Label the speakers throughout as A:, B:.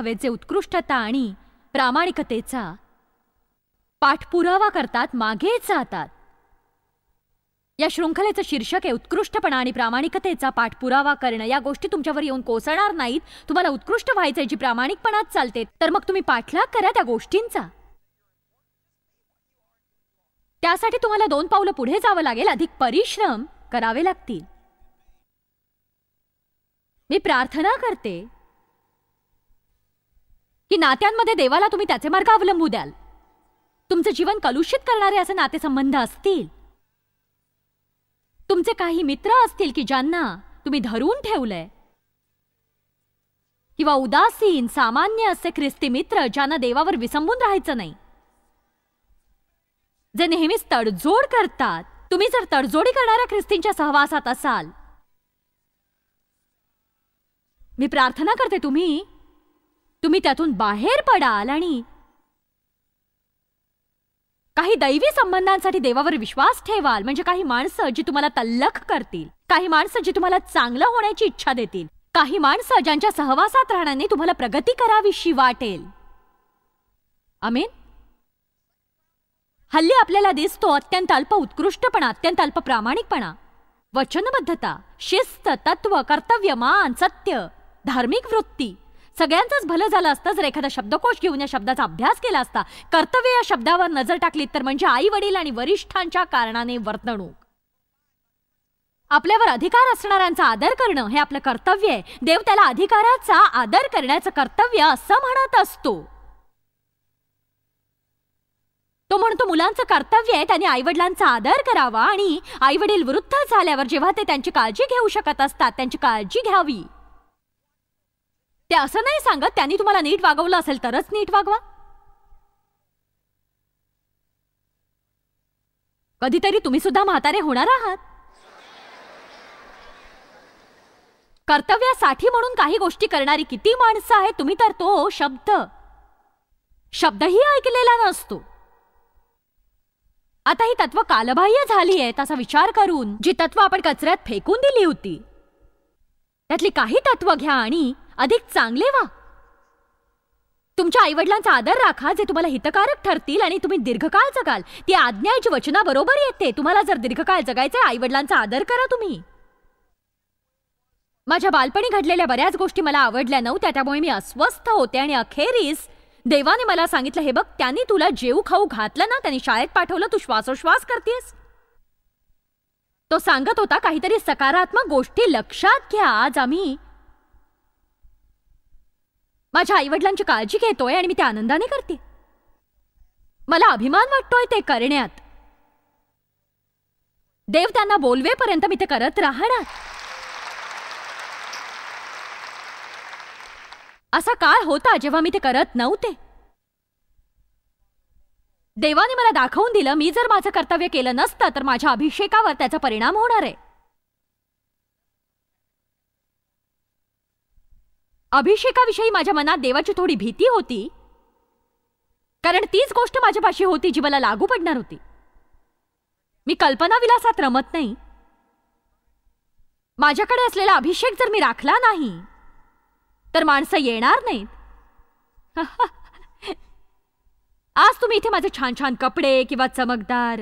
A: हवेचे उत्कृष्टता आणि प्रामाणिकतेचा पाठपुरावा करतात मागेच जातात या शृंखलेचं शीर्षक आहे उत्कृष्टपणा आणि प्रामाणिकतेचा पाठपुरावा करणं या गोष्टी तुमच्यावर येऊन कोसळणार नाहीत तुम्हाला उत्कृष्ट व्हायचं जी प्रामाणिकपणात चालते तर मग तुम्ही पाठला करा त्या गोष्टींचा त्यासाठी तुम्हाला दोन पावलं पुढे जावं लागेल अधिक परिश्रम करावे लागतील मी प्रार्थना करते की नात्यांमध्ये देवाला तुम्ही त्याचे मार्ग अवलंबू द्याल तुमचं जीवन कलुषित करणारे असे नातेसंबंध असतील तुमचे काही मित्र असतील की ज्यांना तुम्ही धरून ठेवलंय किंवा उदासीन सामान्य असे ख्रिस्ती मित्र ज्यांना देवावर विसंबून राहायचं नाही जे नेहमीच तडजोड करतात तुम्ही जर तडजोडी करणाऱ्या ख्रिस्तींच्या सहवासात असाल मी प्रार्थना करते तुम्ही तुम्ही त्यातून बाहेर पडाल आणि काही दैवी संबंधांसाठी देवावर विश्वास ठेवाल म्हणजे काही माणसं जी तुम्हाला तल्लख करतील काही माणसं जी तुम्हाला चांगलं होण्याची इच्छा देतील काही माणसं ज्यांच्या सहवासात राहण्याने तुम्हाला प्रगती करावीशी वाटेल अमीन हल्ली आपल्याला दिसतो अत्यंत अल्प उत्कृष्टपणा अत्यंत अल्प प्रामाणिकपणा वचनबद्धता शिस्त तत्व कर्तव्य मान सत्य धार्मिक वृत्ती सगळ्यांचंच भलं झालं असतं जर एखादा शब्दकोश घेऊन या शब्दाचा अभ्यास केला असता कर्तव्य या शब्दावर नजर टाकली तर म्हणजे आई वडील आणि वरिष्ठांच्या कारणाने वर्तणूक आपल्यावर अधिकार असणाऱ्यांचा आदर करणं हे आपलं कर्तव्य आहे देव त्याला अधिकाराचा आदर करण्याचं कर्तव्य असं म्हणत असतो तो म्हणतो मुलांचं कर्तव्य आहे त्यांनी आईवडिलांचा आदर करावा आणि आईवडील वृद्ध झाल्यावर जेव्हा ते त्यांची काळजी घेऊ शकत असतात त्यांची काळजी घ्यावी ते असं नाही सांगत त्यांनी तुम्हाला नीट वागवलं असेल तरच नीट वागवा कधीतरी तुम्ही सुद्धा म्हातारे होणार आहात कर्तव्यासाठी म्हणून काही गोष्टी करणारी किती माणसं आहेत तुम्ही तर तो शब्द शब्दही ऐकलेला नसतो आता ही तत्व कालबाह्य झाली आहेत असा विचार करून जी तत्व आपण कचऱ्यात फेकून दिली होती त्यातली काही तत्व घ्या आणि अधिक चांगले वा तुमच्या आईवडिलांचा आदर राखा जे तुम्हाला हितकारक ठरतील आणि तुम्ही दीर्घकाळ जगाल ती आज्ञाची वचना बरोबर येते तुम्हाला जर दीर्घकाळ जगायचे आईवडिलांचा आदर करा तुम्ही माझ्या बालपणी घडलेल्या बऱ्याच गोष्टी मला आवडल्या नव्हत्या त्यामुळे मी अस्वस्थ होते आणि अखेरीस देवाने मला सांगितलं हे बघ त्यांनी तुला जेऊ खाऊ घातलं ना त्यांनी शाळेत पाठवलं तू श्वासोश्वास करतेस तो सांगत होता काहीतरी सकारात्मक गोष्टी लक्षात घ्या आज आम्ही माझ्या आईवडिलांची काळजी घेतोय आणि मी ते आनंदाने करते मला अभिमान वाटतोय ते करण्यात देव त्यांना बोलवेपर्यंत मी ते करत राहणार असा काळ होता जेव्हा मी ते करत नव्हते देवाने मला दाखवून दिलं मी जर माझं कर्तव्य केलं नसतं तर माझ्या अभिषेकावर त्याचा परिणाम होणार आहे अभिषेकाविषयी माझ्या मनात देवाची थोडी भीती होती कारण तीच गोष्ट माझ्यापाशी होती जी मला लागू पडणार होती मी कल्पना विलासात रमत नाही माझ्याकडे असलेला अभिषेक जर मी राखला नाही तर माणसं येणार नाहीत तुम्ही इथे माझे छान छान कपडे किंवा चमकदार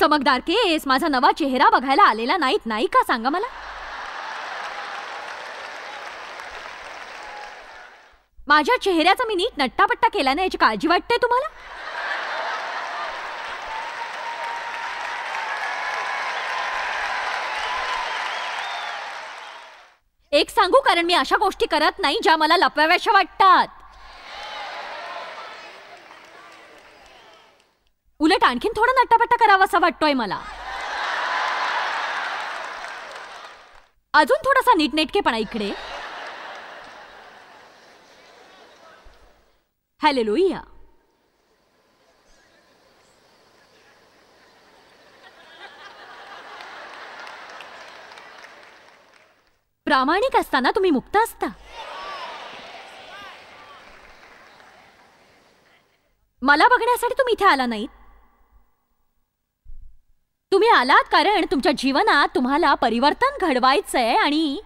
A: चमकदार केस माझा नवा चेहरा बघायला आलेला नाहीत नाही का सांगा मला माझ्या चेहऱ्याचा मी नीट नट्टापट्टा केला नाही याची काळजी वाटते तुम्हाला एक सांगू कारण मी अशा गोष्टी करत नाही ज्या मला लपवाव्याशा वाटतात उलट आणखीन थोडा नट्टापट्टा करावासा वाटतोय मला अजून थोडासा नीटनेटकेपणा इकडे हॅले लोईया प्रामाणिक असताना तुम्ही मुक्त असता मला बघण्यासाठी तुम्ही इथे आला नाहीत तुम्ही आलात कारण तुमच्या जीवनात तुम्हाला परिवर्तन घडवायचंय आणि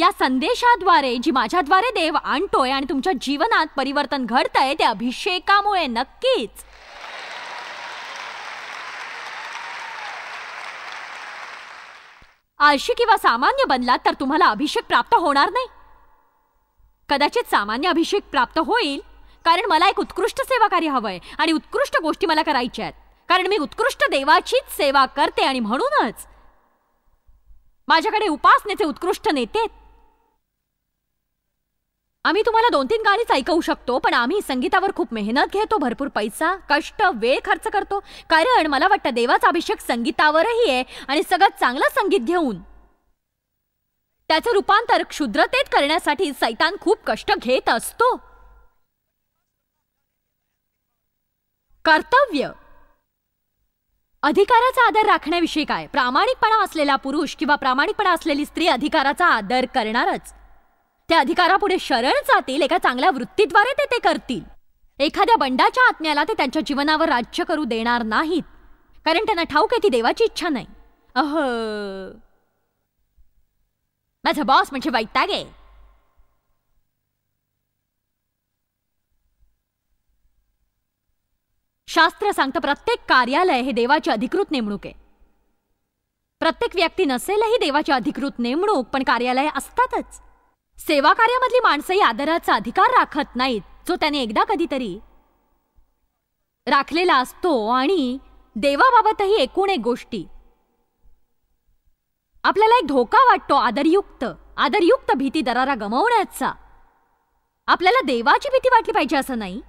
A: या संदेशाद्वारे जी माझ्याद्वारे देव आणतोय आणि तुमच्या जीवनात परिवर्तन घडतंय त्या अभिषेकामुळे नक्कीच आळशी किंवा सामान्य बनलात तर तुम्हाला अभिषेक प्राप्त होणार नाही कदाचित सामान्य अभिषेक प्राप्त होईल कारण मला एक उत्कृष्ट सेवाकारी हवंय आणि उत्कृष्ट गोष्टी मला करायच्या आहेत कारण मी उत्कृष्ट देवाचीच सेवा करते आणि म्हणूनच माझ्याकडे उपासनेचे उत्कृष्ट नेते आम्ही तुम्हाला दोन तीन गाणीच ऐकवू शकतो पण आम्ही संगीतावर खूप मेहनत घेतो भरपूर पैसा कष्ट वेळ खर्च करतो कारण मला वाटतं देवाचा अभिषेक संगीतावरही आहे आणि सगळ्यात चांगलं संगीत घेऊन त्याचं रूपांतर क्षुद्रतेत करण्यासाठी सैतान खूप कष्ट घेत असतो कर्तव्य अधिकाराचा आदर राखण्याविषयी काय प्रामाणिकपणा असलेला पुरुष किंवा प्रामाणिकपणा असलेली स्त्री अधिकाराचा आदर करणारच त्या अधिकारापुढे शरण जातील एका चांगल्या वृत्तीद्वारे ते ते करतील एखाद्या बंडाच्या आत्म्याला ते त्यांच्या जीवनावर राज्य करू देणार नाहीत कारण त्यांना ठाऊक आहे ती देवाची इच्छा नाही अह माझा बॉस म्हणजे वैताग आहे शास्त्र सांगतं प्रत्येक कार्यालय हे देवाची अधिकृत नेमणूक आहे प्रत्येक व्यक्ती नसेलही देवाची अधिकृत नेमणूक पण कार्यालय असतातच सेवा कार्यामधली माणसंही आदराचा अधिकार राखत नाहीत जो त्याने एकदा कधीतरी राखलेला असतो आणि देवाबाबतही एकूण एक गोष्टी आपल्याला एक धोका वाटतो आदरयुक्त आदरयुक्त भीती दरारा गमावण्याचा आपल्याला देवाची भीती वाटली पाहिजे असं नाही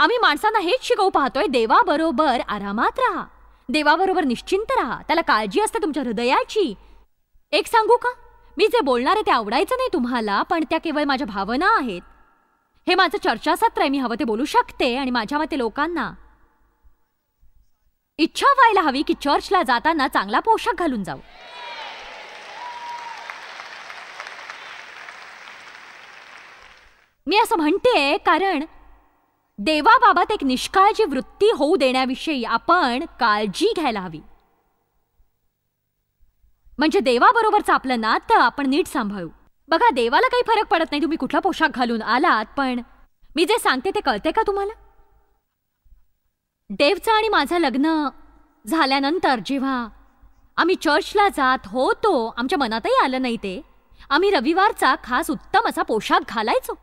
A: आम्ही माणसांना हेच शिकवू पाहतोय देवाबरोबर आरामात राहा देवाबरोबर निश्चिंत राहा त्याला काळजी असते तुमच्या हृदयाची एक सांगू का मी जे बोलणार आहे ते आवडायचं नाही तुम्हाला पण त्या केवळ माझ्या भावना आहेत हे माझं चर्चासत्र आहे मी हवं ते बोलू शकते आणि माझ्या मते लोकांना इच्छा व्हायला हवी की चर्चला जाताना चांगला पोशाख घालून जाऊ मी असं म्हणते कारण देवाबाबत एक निष्काळजी वृत्ती होऊ देण्याविषयी आपण काळजी घ्यायला हवी म्हणजे देवाबरोबरचं आपलं नातं आपण नीट सांभाळू बघा देवाला काही फरक पडत नाही तुम्ही कुठला पोशाख घालून आलात पण मी जे सांगते ते कळते का तुम्हाला देवचं आणि माझं लग्न झाल्यानंतर जेव्हा आम्ही चर्चला जात होतो आमच्या मनातही आलं नाही ते आम्ही रविवारचा खास उत्तम असा पोशाख घालायचो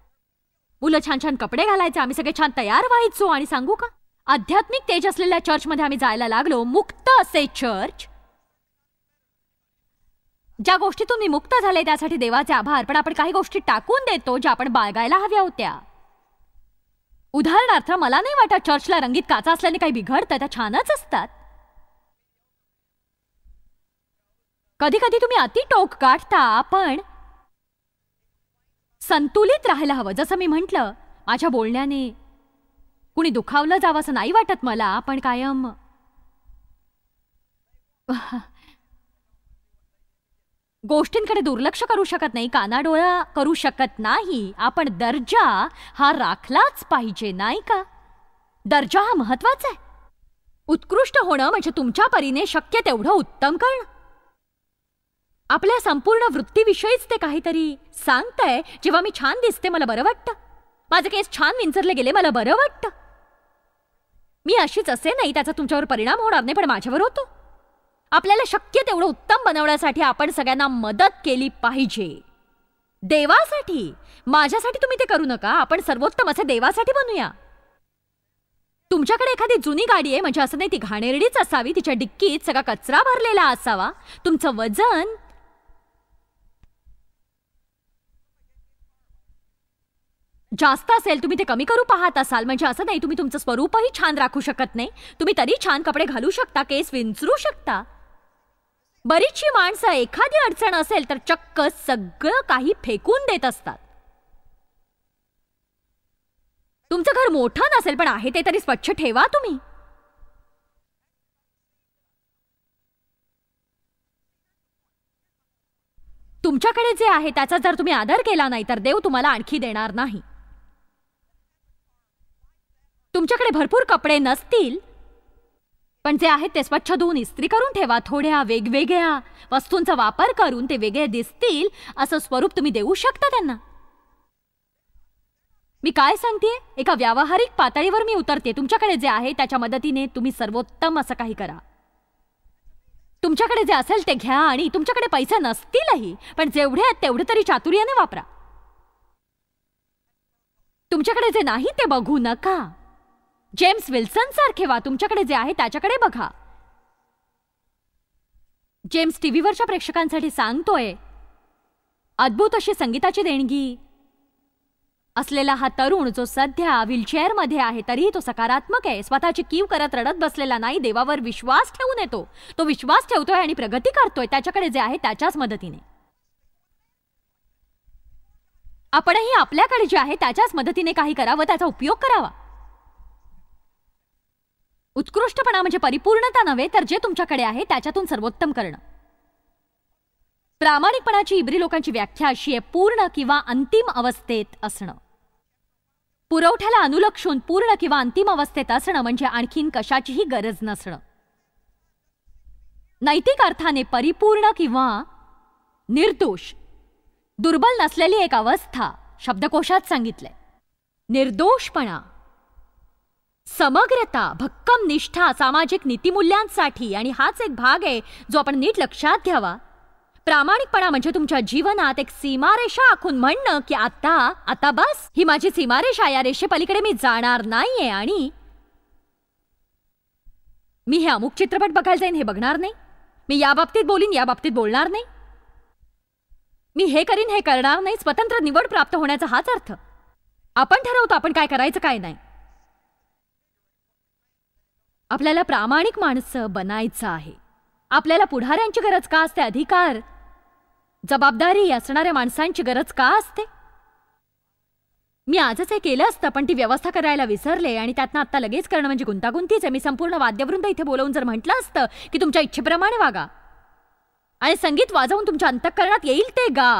A: मुलं छान छान कपडे घालायचे आम्ही सगळे छान तयार व्हायचो आणि सांगू का आध्यात्मिक तेज असलेल्या मध्ये आम्ही जायला लागलो मुक्त असे चर्च ज्या गोष्टीतून तुम्ही मुक्त झाले त्यासाठी देवाचे आभार पण आपण काही गोष्टी टाकून देतो ज्या आपण बाळगायला हव्या होत्या उदाहरणार्थ मला नाही वाटत चर्चला रंगीत काचा असल्याने काही बिघडत त्या छानच असतात कधी कधी तुम्ही अति टोक गाठता पण संतुलित राहायला हवं जसं मी म्हटलं माझ्या बोलण्याने कुणी दुखावलं जावं असं नाही वाटत मला पण कायम गोष्टींकडे दुर्लक्ष करू शकत नाही कानाडोळा करू शकत नाही आपण दर्जा हा राखलाच पाहिजे नाही का दर्जा हा महत्वाचा आहे उत्कृष्ट होणं म्हणजे तुमच्या परीने शक्य तेवढं उत्तम करणं आपल्या संपूर्ण वृत्तीविषयीच ते काहीतरी सांगताय जेव्हा मी छान दिसते मला बरं वाटतं माझे केस छान विंचरले गेले मला बरं वाटतं मी अशीच असे नाही त्याचा तुमच्यावर परिणाम होणार नाही पण माझ्यावर होतो आपल्याला शक्य तेवढं उत्तम बनवण्यासाठी आपण सगळ्यांना मदत केली पाहिजे देवासाठी माझ्यासाठी तुम्ही ते करू नका आपण सर्वोत्तम असे देवासाठी बनूया तुमच्याकडे एखादी जुनी गाडी आहे म्हणजे असं नाही ती घाणेरडीच असावी तिच्या डिक्कीत सगळा कचरा भरलेला असावा तुमचं वजन जास्त असेल तुम्ही ते कमी करू पाहत असाल म्हणजे असं नाही तुम्ही तुमचं स्वरूपही छान राखू शकत नाही तुम्ही तरी छान कपडे घालू शकता केस विंचरू शकता बरीचशी माणसं एखादी अडचण असेल तर चक्क सगळं काही फेकून देत असतात तुमचं घर मोठं नसेल पण आहे ते तरी स्वच्छ ठेवा तुम्ही तुमच्याकडे जे आहे त्याचा जर तुम्ही आदर केला नाही तर देव तुम्हाला आणखी देणार नाही तुमच्याकडे भरपूर कपडे नसतील पण जे आहेत ते स्वच्छ धुवून इस्त्री करून ठेवा थोड्या वेगवेगळ्या वस्तूंचा वापर करून ते वेगळे दिसतील असं स्वरूप तुम्ही देऊ शकता त्यांना मी काय सांगते एका व्यावहारिक पातळीवर मी उतरते तुमच्याकडे जे आहे त्याच्या मदतीने तुम्ही सर्वोत्तम असं काही करा तुमच्याकडे जे असेल ते घ्या आणि तुमच्याकडे पैसे नसतीलही पण जेवढे आहेत तेवढे तरी चातुर्याने वापरा तुमच्याकडे जे नाही ते बघू नका जेम्स विल्सन सारखे वा तुमच्याकडे जे आहे त्याच्याकडे बघा जेम्स टीव्हीवरच्या प्रेक्षकांसाठी सांगतोय अद्भुत अशी संगीताची देणगी असलेला हा तरुण जो सध्या व्हीलचेअरमध्ये आहे तरीही तो सकारात्मक आहे स्वतःची कीव करत रडत बसलेला नाही देवावर विश्वास ठेवून येतो तो विश्वास ठेवतोय आणि प्रगती करतोय त्याच्याकडे जे आहे त्याच्याच मदतीने आपणही आपल्याकडे जे आहे त्याच्याच मदतीने काही करावं त्याचा उपयोग करावा उत्कृष्टपणा म्हणजे परिपूर्णता नव्हे तर जे तुमच्याकडे आहे त्याच्यातून सर्वोत्तम करणं प्रामाणिकपणाची इब्री लोकांची व्याख्या अशी आहे पूर्ण किंवा अंतिम अवस्थेत असणं पुरवठ्याला अनुलक्षून पूर्ण किंवा अंतिम अवस्थेत असणं म्हणजे आणखीन कशाचीही गरज नसणं नैतिक अर्थाने परिपूर्ण किंवा निर्दोष दुर्बल नसलेली एक अवस्था शब्दकोशात सांगितलंय निर्दोषपणा समग्रता भक्कम निष्ठा सामाजिक नीतिमूल्यांसाठी आणि हाच एक भाग आहे जो आपण नीट लक्षात घ्यावा प्रामाणिकपणा म्हणजे तुमच्या जीवनात एक सीमारेषा आखून म्हणणं की आता आता बस ही माझी सीमारेषा या रेषेपलीकडे मी जाणार नाहीये आणि मी हे अमुक चित्रपट बघायला जाईन हे बघणार नाही मी या बाबतीत बोलीन या बाबतीत बोलणार नाही मी हे करीन हे करणार नाही स्वतंत्र निवड प्राप्त होण्याचा हाच अर्थ आपण ठरवतो आपण काय करायचं काय नाही आपल्याला प्रामाणिक माणसं बनायचं आहे आपल्याला पुढाऱ्यांची गरज का असते अधिकार जबाबदारी असणाऱ्या माणसांची गरज का असते मी आजच हे केलं असतं पण ती व्यवस्था करायला विसरले आणि त्यातनं आत्ता लगेच करणं म्हणजे गुंतागुंतीच आहे मी संपूर्ण वाद्यवृंद इथे बोलवून जर म्हटलं असतं की तुमच्या इच्छेप्रमाणे वागा आणि संगीत वाजवून तुमच्या अंतःकरणात येईल ते गा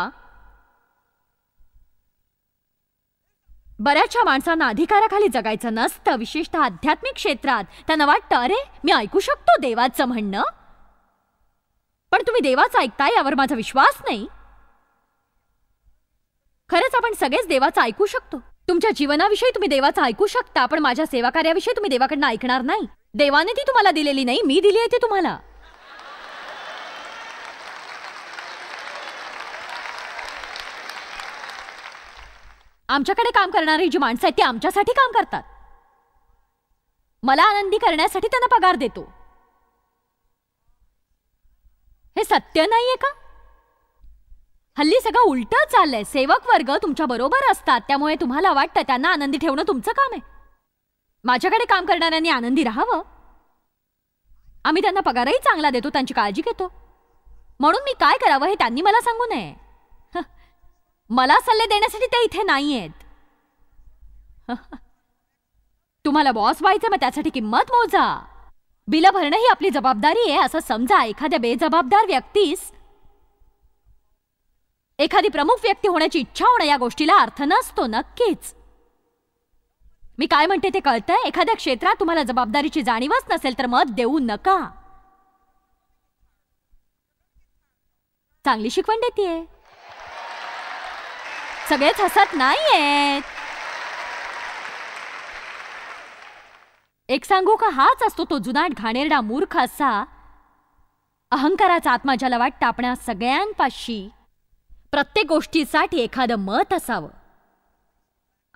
A: बऱ्याचशा माणसांना अधिकाराखाली जगायचं नसतं विशेषतः आध्यात्मिक क्षेत्रात त्यांना वाटतं अरे मी ऐकू शकतो देवाचं म्हणणं पण तुम्ही देवाचं ऐकताय यावर माझा विश्वास नाही खरंच आपण सगळेच देवाचं ऐकू शकतो तुमच्या जीवनाविषयी तुम्ही देवाचं ऐकू शकता पण माझ्या सेवा कार्याविषयी तुम्ही देवाकडनं ऐकणार नाही देवाने ती तुम्हाला दिलेली नाही मी दिली आहे ती तुम्हाला आमच्याकडे काम करणारी जी माणसं आहेत ती आमच्यासाठी काम करतात मला आनंदी करण्यासाठी त्यांना पगार देतो हे सत्य नाहीये का हल्ली सगळं उलट चाललंय सेवक वर्ग तुमच्या बरोबर असतात त्यामुळे तुम्हाला वाटतं त्यांना आनंदी ठेवणं तुमचं काम आहे माझ्याकडे काम करणाऱ्यांनी आनंदी राहावं आम्ही त्यांना पगारही चांगला देतो त्यांची काळजी घेतो म्हणून मी काय करावं हे त्यांनी मला सांगू नये मला सल्ले देण्यासाठी ते इथे नाही आहेत तुम्हाला बॉस व्हायचं मग त्यासाठी किंमत मोजा बिलं भरणं ही आपली जबाबदारी आहे असं समजा एखाद्या बेजबाबदार व्यक्तीस एखादी प्रमुख व्यक्ती होण्याची इच्छा होणं या गोष्टीला अर्थ नसतो नक्कीच मी काय म्हणते ते कळतंय एखाद्या क्षेत्रात तुम्हाला जबाबदारीची जाणीवच नसेल तर मत देऊ नका चांगली शिकवण देते सगळेच हसत नाहीयेत एक सांगू का हाच असतो तो जुनाट घाणेरडा मूर्ख असा अहंकाराचा आत्मा ज्याला वाटतं आपण सगळ्यांपाशी प्रत्येक गोष्टीसाठी एखादं मत असावं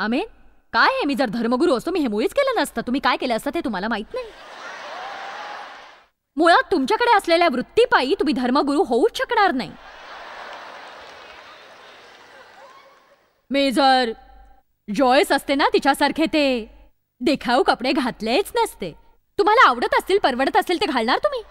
A: आमेन काय हे मी जर धर्मगुरू असतो मी हे मुळीच केलं नसतं तुम्ही काय केलं असतं ते तुम्हाला माहीत नाही मुळात तुमच्याकडे असलेल्या वृत्तीपायी तुम्ही धर्मगुरू होऊच शकणार नाही मेजर जॉयस असते ना तिच्यासारखे ते देखाऊ कपडे घातलेच नसते तुम्हाला आवडत असतील परवडत असेल ते घालणार तुम्ही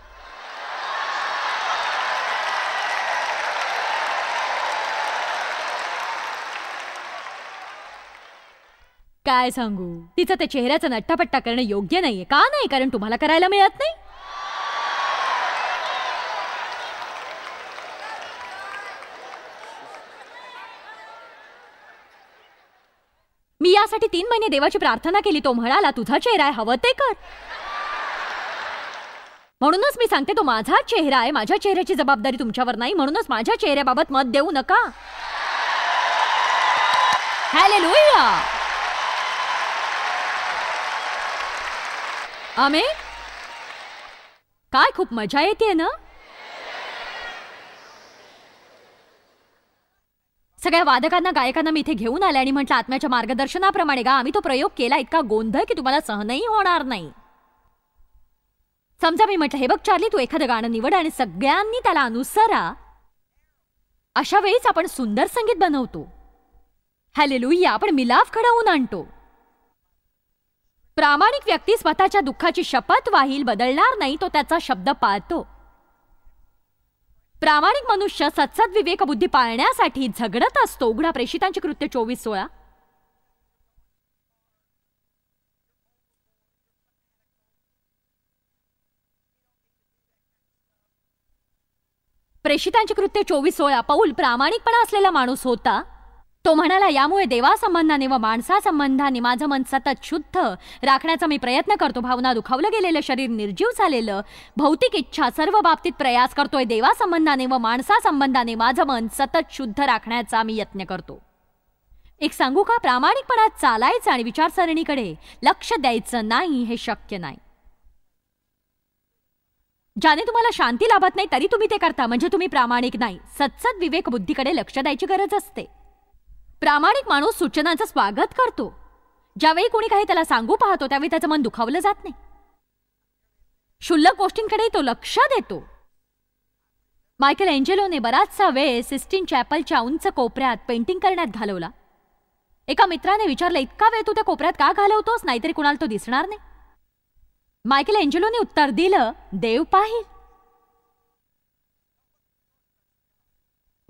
A: काय सांगू तिचा त्या चेहऱ्याचा नट्टापट्टा करणं योग्य नाहीये का नाही कारण तुम्हाला करायला मिळत नाही त्यासाठी तीन महिने देवाची प्रार्थना केली तो म्हणाला तुझा चेहरा आहे हवं ते कर म्हणूनच मी सांगते तो माझा चेहरा आहे माझ्या चेहऱ्याची जबाबदारी तुमच्यावर नाही म्हणूनच माझ्या चेहऱ्याबाबत मत देऊ नका हॅलेलुया आमे काय खूप मजा येते ना सगळ्या वादकांना गायकांना मी इथे घेऊन आले आणि म्हटलं आत्म्याच्या मार्गदर्शनाप्रमाणे गा आम्ही तो प्रयोग केला इतका गोंधळ की तुम्हाला सहनही होणार नाही समजा मी म्हटलं हे बघ चार्ली तू एखादं गाणं निवड आणि सगळ्यांनी त्याला अनुसरा अशा वेळीच आपण सुंदर संगीत बनवतो हॅले लुईया आपण मिलाफ घडवून आणतो प्रामाणिक व्यक्ती स्वतःच्या दुःखाची शपथ वाहील बदलणार नाही तो त्याचा शब्द पाळतो प्रामाणिक मनुष्य सत्सद बुद्धी पाळण्यासाठी झगडत असतो उघडा प्रेषितांची कृत्य चोवीस सोळा प्रेषितांची कृत्य चोवीस सोळा पाऊल प्रामाणिकपणा असलेला माणूस होता तो म्हणाला यामुळे देवासंबंधाने व माणसासंबंधाने माझं मन सतत शुद्ध राखण्याचा मी प्रयत्न करतो भावना दुखावलं गेलेलं शरीर निर्जीव झालेलं भौतिक इच्छा सर्व बाबतीत प्रयास करतोय देवासंबंधाने व माणसासंबंधाने माझं मन सतत शुद्ध राखण्याचा मी यत्न करतो एक सांगू का प्रामाणिकपणा चालायचं आणि विचारसरणीकडे लक्ष द्यायचं नाही हे शक्य नाही ज्याने तुम्हाला शांती लाभत नाही तरी तुम्ही ते करता म्हणजे तुम्ही प्रामाणिक नाही सत्सद विवेक बुद्धीकडे लक्ष द्यायची गरज असते प्रामाणिक माणूस सूचनांचं स्वागत करतो ज्यावेळी कोणी काही त्याला सांगू पाहतो त्यावेळी त्याचं मन दुखावलं जात नाही क्षुल्लक गोष्टींकडे तो लक्ष देतो मायकेल एंजेलोने बराचसा वेळ सिस्टीन चॅपलच्या उंच कोपऱ्यात पेंटिंग करण्यात घालवला एका मित्राने विचारलं इतका वेळ तू त्या कोपऱ्यात का घालवतोस नाहीतरी कुणाला तो दिसणार नाही मायकेल एंजेलोने उत्तर दिलं देव पाहिल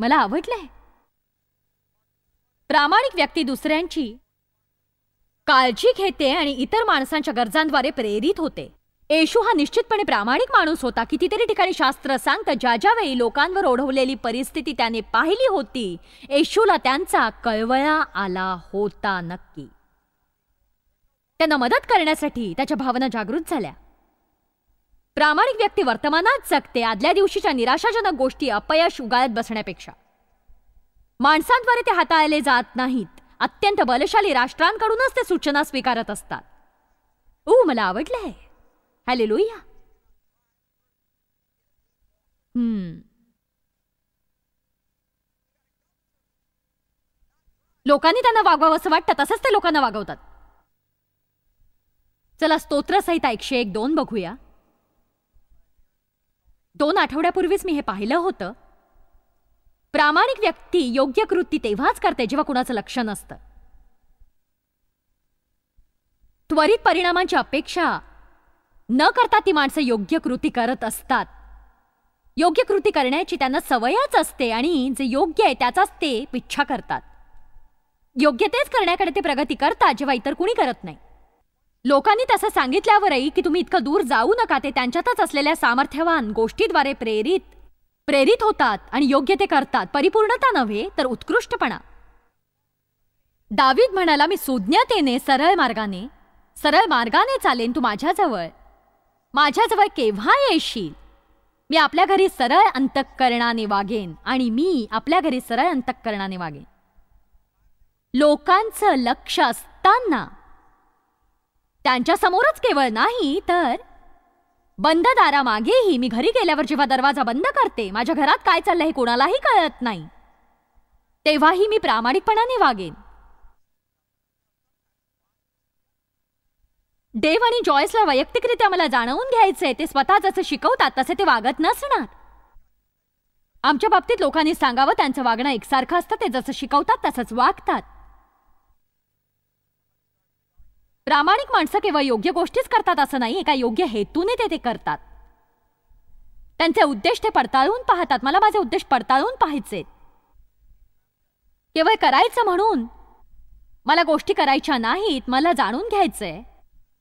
A: मला आवडलंय प्रामाणिक व्यक्ती दुसऱ्यांची काळजी घेते आणि इतर माणसांच्या गरजांद्वारे प्रेरित होते येशू हा निश्चितपणे प्रामाणिक माणूस होता कितीतरी ठिकाणी शास्त्र सांगतं ज्या ज्यावेळी लोकांवर ओढवलेली परिस्थिती त्याने पाहिली होती येशूला त्यांचा कळवळा आला होता नक्की त्यांना मदत करण्यासाठी त्याच्या भावना जागृत झाल्या प्रामाणिक व्यक्ती वर्तमानात जगते आदल्या दिवशीच्या निराशाजनक गोष्टी अपयश उगाळत बसण्यापेक्षा माणसांद्वारे ते हाताळले जात नाहीत अत्यंत बलशाली राष्ट्रांकडूनच ते सूचना स्वीकारत असतात ओ मला आवडलंय हॅले लोया लोकांनी त्यांना वागवावं असं वाटतं तसंच ते लोकांना वागवतात चला स्तोत्रसहिता एकशे एक दोन बघूया दोन आठवड्यापूर्वीच मी हे पाहिलं होतं प्रामाणिक व्यक्ती योग्य कृती तेव्हाच करते जेव्हा कुणाचं लक्ष नसतं त्वरित परिणामांची अपेक्षा न करता ती माणसं योग्य कृती करत असतात योग्य कृती करण्याची त्यांना सवयच असते आणि जे योग्य आहे त्याचाच ते पिच्छा करतात योग्य तेच करण्याकडे ते प्रगती करतात जेव्हा इतर कुणी करत नाही लोकांनी तसं सांगितल्यावरही की तुम्ही इतकं दूर जाऊ नका ते त्यांच्यातच असलेल्या सामर्थ्यवान गोष्टीद्वारे प्रेरित प्रेरित होतात आणि योग्य ते करतात परिपूर्णता नव्हे तर उत्कृष्टपणा दावीद म्हणाला मी सुज्ञतेने सरळ मार्गाने सरळ मार्गाने चालेन तू माझ्याजवळ माझ्याजवळ केव्हा येशील मी आपल्या घरी सरळ अंतःकरणाने वागेन आणि मी आपल्या घरी सरळ अंतःकरणाने वागेन लोकांचं लक्ष असताना त्यांच्यासमोरच केवळ नाही तर बंद दारामागेही मी घरी गेल्यावर जेव्हा दरवाजा बंद करते माझ्या घरात काय चाललंय हे कोणालाही कळत नाही तेव्हाही मी प्रामाणिकपणाने वागेन डेव आणि जॉयसला वैयक्तिकरित्या मला जाणवून घ्यायचंय ते स्वतः जसं शिकवतात तसे ते वागत नसणार आमच्या बाबतीत लोकांनी सांगावं त्यांचं वागणं एकसारखं असतं ते जसं शिकवतात तसंच वागतात प्रामाणिक माणसं केवळ योग्य गोष्टीच करतात असं नाही एका योग्य हेतूने ते ते करतात त्यांचे उद्देश ते पडताळून पाहतात मला माझे उद्देश पडताळून पाहायचे केवळ करायचं म्हणून मला गोष्टी करायच्या नाहीत मला जाणून घ्यायचंय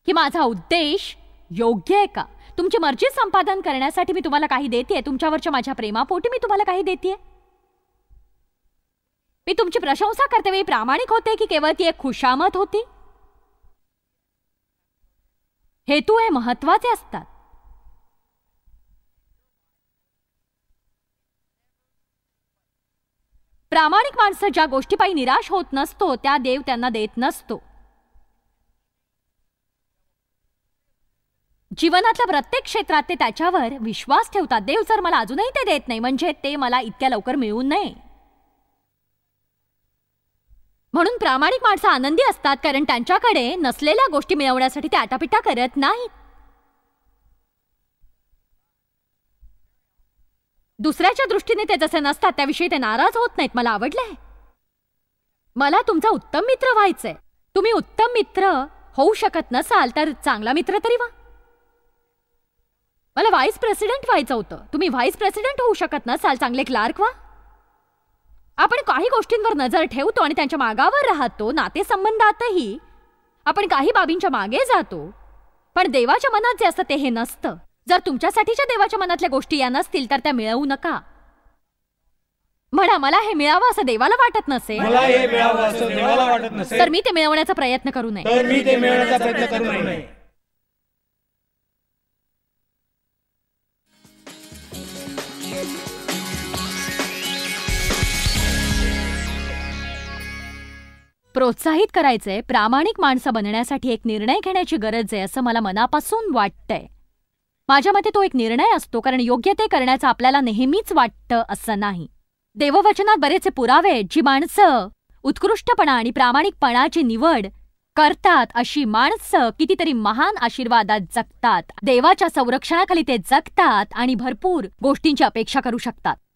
A: की माझा उद्देश योग्य आहे का तुमची मर्जी संपादन करण्यासाठी मी तुम्हाला काही देते तुमच्यावरच्या माझ्या प्रेमापोटी मी तुम्हाला काही देते मी तुमची प्रशंसा करते वेळी प्रामाणिक होते की केवळ ती एक खुशामत होती हेतू हे महत्वाचे असतात प्रामाणिक माणसं ज्या गोष्टीपायी निराश होत नसतो त्या देव त्यांना देत नसतो जीवनातल्या प्रत्येक क्षेत्रात ते त्याच्यावर विश्वास ठेवतात देव जर मला अजूनही ते देत नाही म्हणजे ते मला इतक्या लवकर मिळून नये म्हणून प्रामाणिक माणसं आनंदी असतात कारण त्यांच्याकडे नसलेल्या गोष्टी मिळवण्यासाठी ते आटापिटा करत नाही दुसऱ्याच्या दृष्टीने ते जसे नसतात त्याविषयी ते नाराज होत नाहीत मला आवडलंय मला तुमचा उत्तम मित्र व्हायचंय तुम्ही उत्तम मित्र होऊ शकत नसाल तर चांगला मित्र तरी वा मला व्हाईस प्रेसिडेंट व्हायचं होतं तुम्ही व्हाईस प्रेसिडेंट होऊ शकत नसाल चांगले क्लार्क वा आपण काही गोष्टींवर नजर ठेवतो आणि त्यांच्या मागावर राहतो नातेसंबंधातही आपण काही बाबींच्या मागे जातो पण देवाच्या मनात जे असतं ते हे नसतं जर तुमच्यासाठीच्या देवाच्या मनातल्या गोष्टी या नसतील तर त्या मिळवू नका म्हणा मला हे मिळावं असं देवाला वाटत नसेल तर मी ते मिळवण्याचा प्रयत्न करू नये प्रोत्साहित करायचंय प्रामाणिक माणसं बनण्यासाठी एक निर्णय घेण्याची गरज आहे असं मला मनापासून वाटतंय माझ्या मते तो एक निर्णय असतो कारण योग्य ते करण्याचं आपल्याला नेहमीच वाटतं असं नाही देववचनात बरेचसे पुरावे आहेत जी माणसं उत्कृष्टपणा आणि प्रामाणिकपणाची निवड करतात अशी माणसं कितीतरी महान आशीर्वादात जगतात देवाच्या संरक्षणाखाली ते जगतात आणि भरपूर गोष्टींची अपेक्षा करू शकतात